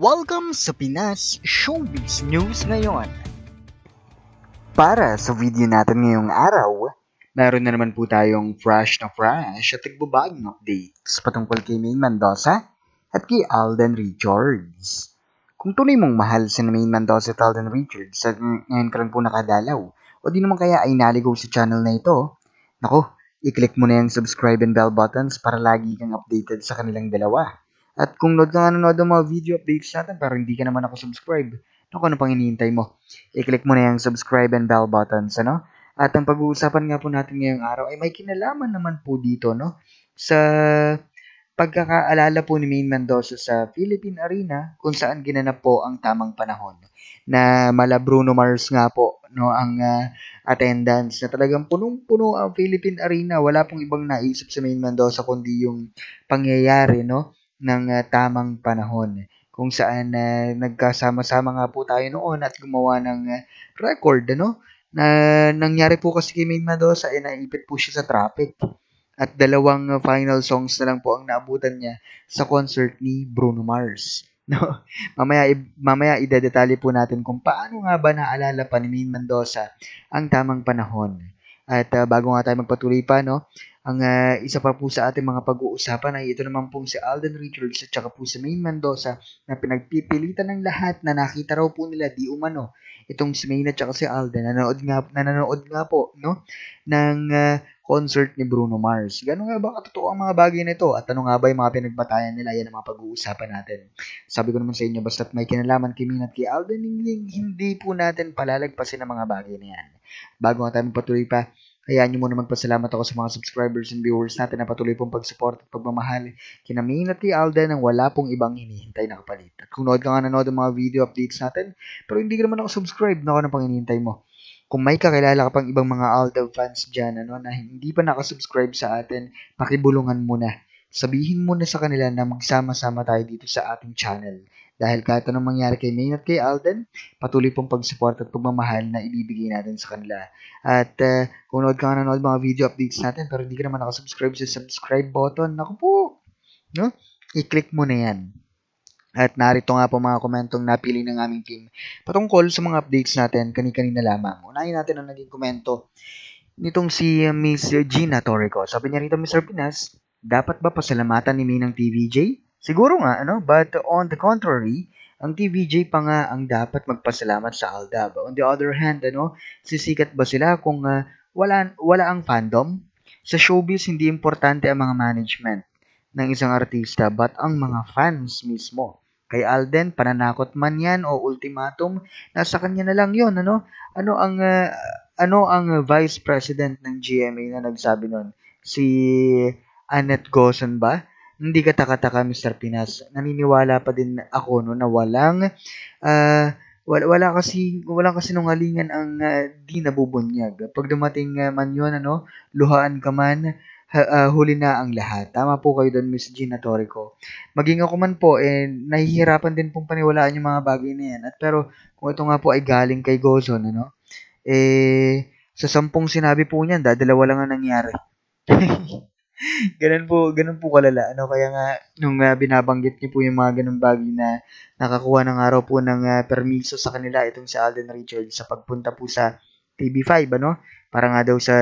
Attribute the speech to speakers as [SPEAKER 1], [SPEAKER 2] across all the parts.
[SPEAKER 1] Welcome sa Pinas Showbiz News ngayon. Para sa video natin ngayong araw, meron na naman po tayong fresh na fresh at nagbabagong updates patungkol kay Maine Mendoza at kay Alden Richards. Kung tunay mong mahal si Main Mendoza at Alden Richards at ngayon ka lang po nakadalaw o di naman kaya ay naligaw sa channel na ito, nako, i-click mo na yung subscribe and bell buttons para lagi kang updated sa kanilang dalawa. At kung load ka nga nanonood ng mga video updates natin pero hindi ka naman ako subscribe, naku, ano pang hinihintay mo? I-click mo na yung subscribe and bell buttons, ano? At ang pag-uusapan nga po natin ngayong araw ay may kinalaman naman po dito, no? Sa pagkakaalala po ni Maine Mendoza sa Philippine Arena kung saan ginanap po ang tamang panahon na mala Bruno Mars nga po no ang uh, attendance na talagang punong-puno ang Philippine Arena wala pong ibang naisip si Maine Mendoza kundi yung pangyayari no ng uh, tamang panahon kung saan uh, nagkasama-sama nga po tayo noon at gumawa ng uh, record ano na nangyari po kasi kay Main Mendoza ay eh, naipit po siya sa traffic at dalawang uh, final songs na lang po ang naabutan niya sa concert ni Bruno Mars no mamaya mamaya idedetalye po natin kung paano nga ba naalala pa ni Main Mendoza ang tamang panahon at uh, bago nga tayo magpatuloy pa, no, ang uh, isa pa po sa ating mga pag-uusapan ay ito naman po si Alden Richards at saka po si May Mendoza na pinagpipilitan ng lahat na nakita raw po nila di umano itong si May at saka si Alden nanood nga, nanonood nga po no, ng uh, concert ni Bruno Mars. Ganun nga ba katotoo ang mga bagay nito? At ano nga ba yung mga pinagbatayan nila? Yan ang mga pag-uusapan natin. Sabi ko naman sa inyo, basta't may kinalaman kay Min at kay Alden, hindi po natin palalagpasin ang mga bagay na yan. Bago nga tayo magpatuloy pa, Kaya nyo muna magpasalamat ako sa mga subscribers and viewers natin na patuloy pong pagsupport at pagmamahal kina Main at Alden nang wala pong ibang hinihintay na kapalit. At kung nood ka nga nanood ng mga video updates natin, pero hindi ka naman ako subscribe na ako ng panginihintay mo. Kung may kakilala ka pang ibang mga Alden fans dyan ano, na hindi pa nakasubscribe sa atin, pakibulungan mo na. Sabihin mo na sa kanila na magsama-sama tayo dito sa ating channel. Dahil kahit anong mangyari kay Maine at kay Alden, patuloy pong pagsupport at pagmamahal na ibibigay natin sa kanila. At uh, kung nanood ka nanood mga video updates natin pero hindi ka naman nakasubscribe sa subscribe button, naku po! No? I-click mo na yan. At narito nga po mga komentong napili ng aming team patungkol sa mga updates natin kani-kanina lamang. Unahin natin ang naging komento nitong si eh, Miss Gina Torrico. Sabi niya rito, Mr. Pinas, dapat ba pasalamatan ni Minang TVJ? Siguro nga, ano? But on the contrary, ang TVJ pa nga ang dapat magpasalamat sa Aldab. On the other hand, ano, sisikat ba sila kung uh, wala, wala ang fandom? Sa showbiz, hindi importante ang mga management ng isang artista, but ang mga fans mismo. Kay Alden, pananakot man yan o ultimatum, nasa kanya na lang yon ano? Ano ang, uh, ano ang vice president ng GMA na nagsabi nun? Si Annette Gosen ba? Hindi ka taka-taka Mr. Pinas. Naniniwala pa din ako no, na walang uh, ah, wala, wala kasi wala kasi nungalingan ang uh, di nabubunyag. Pag dumating uh, man 'yon ano, luhaan ka man, uh, huli na ang lahat. Tama po kayo doon, Miss Gina Torico. Maging ako man po, eh, nahihirapan din pong paniwalaan yung mga bagay na yan. At pero, kung ito nga po ay galing kay Gozon, ano, eh, sa sampung sinabi po niyan, dadalawa lang ang nangyari. ganun po, ganun po kalala. Ano kaya nga nung uh, binabanggit niyo po yung mga ganung bagay na nakakuha ng araw po ng uh, permiso sa kanila itong si Alden Richards sa pagpunta po sa TV5 ano? Para nga daw sa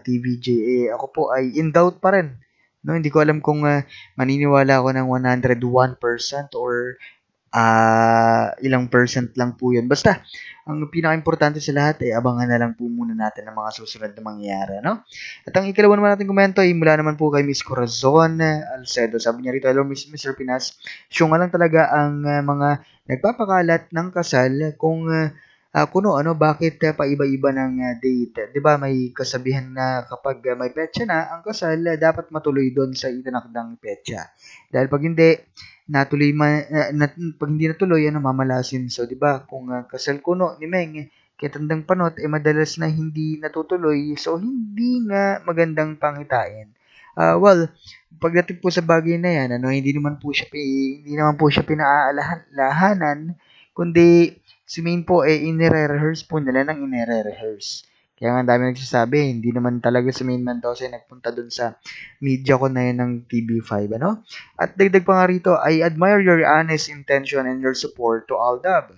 [SPEAKER 1] TVJ eh, ako po ay in doubt pa rin. No, hindi ko alam kung uh, maniniwala ako ng 101% or uh, ilang percent lang po yun. Basta, ang pinaka-importante sa lahat ay abangan na lang po muna natin ang mga susunod na mangyayari, no? At ang ikalawa naman natin komento ay mula naman po kay Miss Corazon Alcedo. Sabi niya rito, hello Miss, Mr. Pinas, siya lang talaga ang uh, mga nagpapakalat ng kasal kung uh, uh, kuno ano bakit uh, paiba-iba ng uh, date 'di ba may kasabihan na kapag uh, may petsa na ang kasal uh, dapat matuloy doon sa itinakdang petsa dahil pag hindi natuloy man uh, nat, pag hindi natuloy ano mamalasin so 'di ba kung uh, kasal kuno ni Meng tandang panot ay eh, madalas na hindi natutuloy so hindi nga magandang pangitain uh, well pagdating po sa bagay na yan ano hindi naman po siya hindi naman po siya pinaalahanan kundi si Main po, eh, inire-rehearse po nila ng inire-rehearse. Kaya nga dami nagsasabi, hindi naman talaga si Main Man Mendoza nagpunta dun sa media ko na yun ng TV5, ano? At dagdag pa nga rito, I admire your honest intention and your support to Aldab.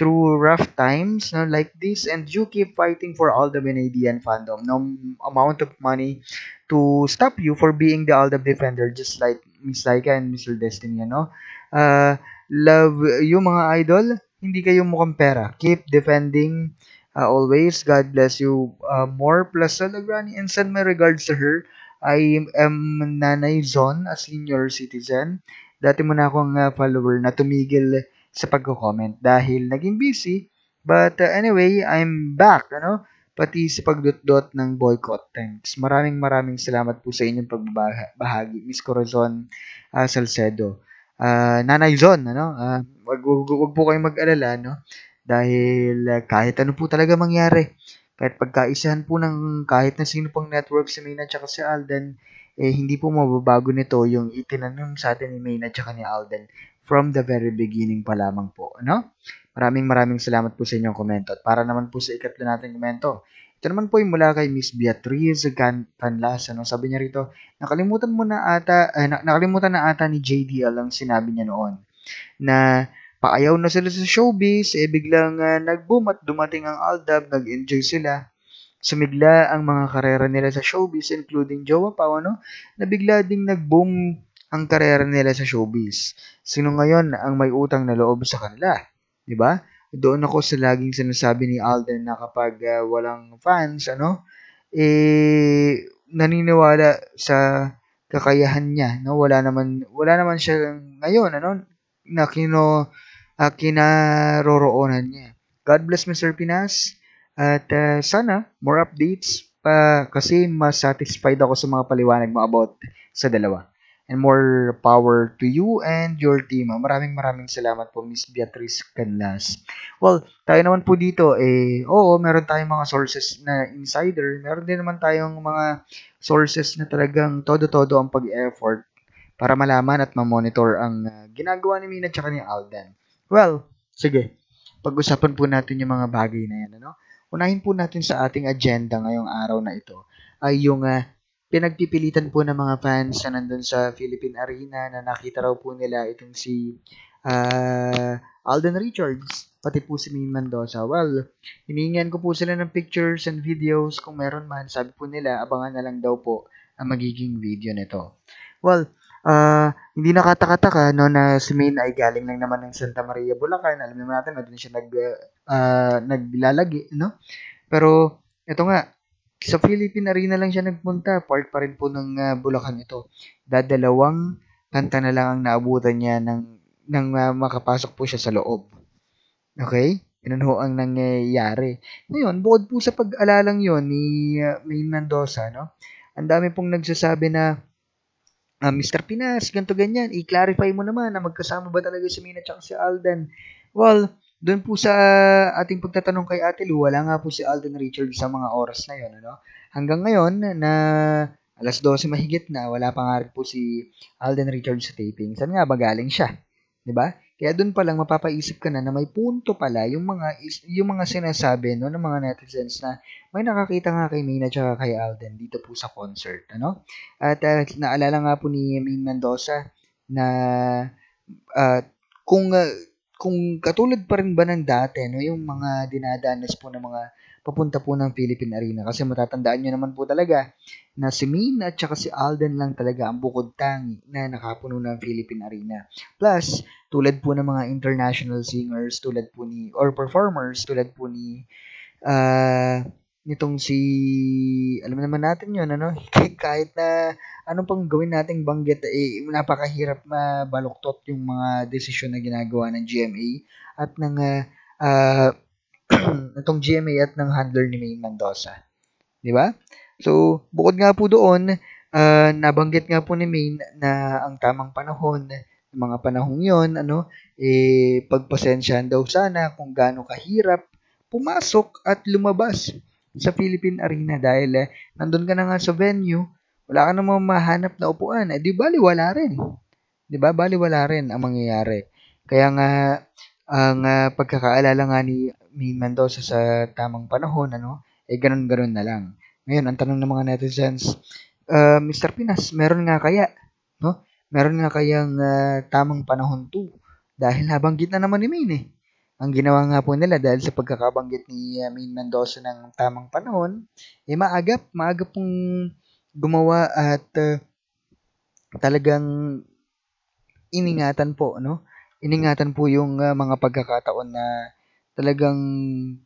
[SPEAKER 1] Through rough times no, like this, and you keep fighting for Aldab and ADN fandom. No amount of money to stop you for being the Aldab defender, just like Miss Laika and Mr. Destiny, ano? Uh, love you mga idol hindi kayo mukhang pera. Keep defending uh, always. God bless you uh, more. Plus, Salagrani and send my regards to her. I am Nanay Zon, a senior citizen. Dati mo na akong uh, follower na tumigil sa pagko-comment dahil naging busy. But uh, anyway, I'm back, ano? Pati sa pagdot-dot ng boycott. Thanks. Maraming maraming salamat po sa inyong pagbabahagi, Miss Corazon uh, Salcedo uh, Nanay John, ano? Uh, wag, wag, wag po kayong mag-alala, no? Dahil ah, kahit ano po talaga mangyari, kahit pagkaisahan po ng kahit na sino pang network si Mayna at si Alden, eh, hindi po mababago nito yung itinanong sa atin ni Mayna at ni Alden from the very beginning pa lamang po. Ano? Maraming maraming salamat po sa inyong komento. At para naman po sa ikatlo nating komento, ito naman po yung mula kay Miss Beatriz Canlas. Ano? Sabi niya rito, nakalimutan mo na ata, eh, nakalimutan na ata ni JDL ang sinabi niya noon na paayaw na sila sa showbiz, eh biglang uh, nag-boom at dumating ang Aldab, nag-enjoy sila. Sumigla ang mga karera nila sa showbiz, including Jowa Pao, ano, na bigla ding nag-boom ang karera nila sa showbiz. Sino ngayon ang may utang na loob sa kanila? 'di ba? doon ako sa laging sinasabi ni Alden na kapag uh, walang fans, ano, eh, naniniwala sa kakayahan niya, no? Wala naman, wala naman siya ngayon, ano, na kino, uh, kinaroroonan niya. God bless Mr. Pinas. At uh, sana, more updates pa kasi mas satisfied ako sa mga paliwanag mo about sa dalawa. And more power to you and your team. Ah, maraming maraming salamat po, Miss Beatrice Canlas. Well, tayo naman po dito, eh, oo, meron tayong mga sources na insider. Meron din naman tayong mga sources na talagang todo-todo ang pag-effort para malaman at ma-monitor ang uh, ginagawa ni Mina at ni Alden. Well, sige, pag-usapan po natin yung mga bagay na yan. Ano? Unahin po natin sa ating agenda ngayong araw na ito ay yung uh, pinagpipilitan po ng mga fans na nandun sa Philippine Arena na nakita raw po nila itong si uh, Alden Richards, pati po si Min Mendoza. Well, hiningan ko po sila ng pictures and videos kung meron man. Sabi po nila, abangan na lang daw po ang magiging video nito. Well, uh, hindi nakatakataka no, na si Min ay galing lang naman ng Santa Maria, Bulacan. Alam naman natin na doon siya nag, uh, naglalagi, no? Pero, ito nga, sa Philippine Arena lang siya nagpunta, part pa rin po ng uh, Bulacan ito. Dadalawang kanta na lang ang naabutan niya ng, nang uh, makapasok po siya sa loob. Okay? Ganun ho ang nangyayari. Ngayon, bukod po sa pag-alalang yon ni uh, Maine Mendoza, no? Ang dami pong nagsasabi na uh, Mr. Pinas, ganto ganyan, i-clarify mo naman na magkasama ba talaga si Mina at si Alden. Well, doon po sa ating pagtatanong kay Ate Lou, wala nga po si Alden Richard sa mga oras na yon. Ano? Hanggang ngayon na alas 12 mahigit na, wala pa nga po si Alden Richard sa taping. Saan nga ba galing siya? 'Di ba? Kaya doon pa lang mapapaisip ka na na may punto pala yung mga yung mga sinasabi no ng mga netizens na may nakakita nga kay Mina at kay Alden dito po sa concert, ano? At uh, naalala nga po ni Main Mendoza na uh, kung uh, kung katulad pa rin ba ng dati, no, yung mga dinadanas po ng mga papunta po ng Philippine Arena. Kasi matatandaan nyo naman po talaga na si Mina at saka si Alden lang talaga ang bukod tangi na nakapuno ng Philippine Arena. Plus, tulad po ng mga international singers, tulad po ni, or performers, tulad po ni uh, nitong si alam naman natin 'yon ano kahit na anong pang gawin nating banggit eh, napakahirap mabaluktot yung mga desisyon na ginagawa ng GMA at ng uh, uh, itong GMA at ng handler ni May Mendoza. 'Di ba? So, bukod nga po doon, uh, nabanggit nga po ni Maine na ang tamang panahon ng mga panahong yon ano eh pagpasensyahan daw sana kung gaano kahirap pumasok at lumabas sa Philippine Arena dahil eh, nandun ka na nga sa venue, wala ka namang mahanap na upuan. Eh, di bali, wala rin. Di ba? Bali, wala rin ang mangyayari. Kaya nga, ang uh, pagkakaalala nga ni Min Mendoza sa tamang panahon, ano, eh, ganun-ganun na lang. Ngayon, ang tanong ng mga netizens, uh, ah, Mr. Pinas, meron nga kaya, no? Meron nga kayang uh, tamang panahon to. Dahil habang na naman ni Min eh. Ang ginawa nga po nila dahil sa pagkakabanggit ni uh, Main Mendoza ng tamang panahon, eh maagap, maagap pong gumawa at uh, talagang iningatan po, no? Iningatan po yung uh, mga pagkakataon na talagang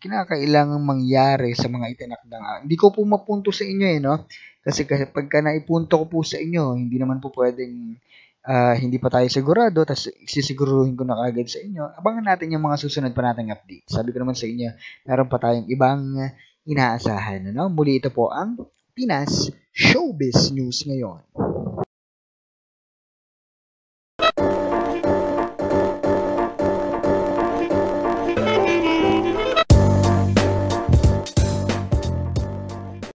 [SPEAKER 1] kinakailangang mangyari sa mga itinakdang. Hindi ko po mapunto sa inyo eh, no? Kasi kasi pagka naipunto ko po sa inyo, hindi naman po pwedeng uh, hindi pa tayo sigurado, tapos sisiguruhin ko na kagad sa inyo. Abangan natin yung mga susunod pa nating update. Sabi ko naman sa inyo, meron pa tayong ibang inaasahan. Ano? Muli ito po ang Pinas Showbiz News ngayon.